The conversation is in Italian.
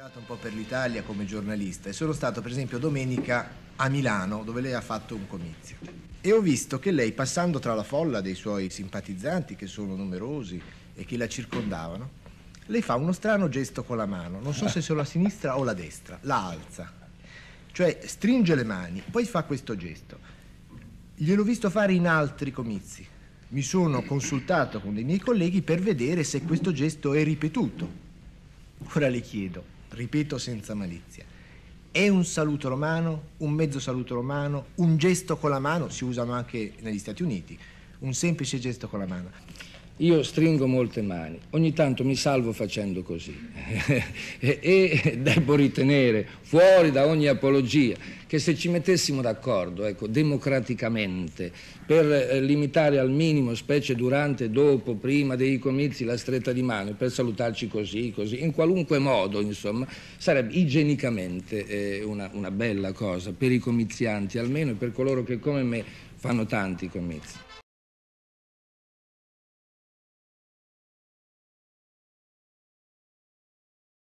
girato un po' per l'Italia come giornalista e sono stato per esempio domenica a Milano dove lei ha fatto un comizio e ho visto che lei passando tra la folla dei suoi simpatizzanti che sono numerosi e che la circondavano lei fa uno strano gesto con la mano non so se solo la sinistra o la destra la alza cioè stringe le mani poi fa questo gesto gliel'ho visto fare in altri comizi mi sono consultato con dei miei colleghi per vedere se questo gesto è ripetuto. Ora le chiedo, ripeto senza malizia. È un saluto romano, un mezzo saluto romano, un gesto con la mano, si usano anche negli Stati Uniti, un semplice gesto con la mano. Io stringo molte mani, ogni tanto mi salvo facendo così e, e, devo ritenere, fuori da ogni apologia, che se ci mettessimo d'accordo, ecco, democraticamente, per eh, limitare al minimo, specie durante, dopo, prima dei comizi, la stretta di mano, per salutarci così, così, in qualunque modo, insomma, sarebbe igienicamente eh, una, una bella cosa per i comizianti almeno e per coloro che come me fanno tanti comizi.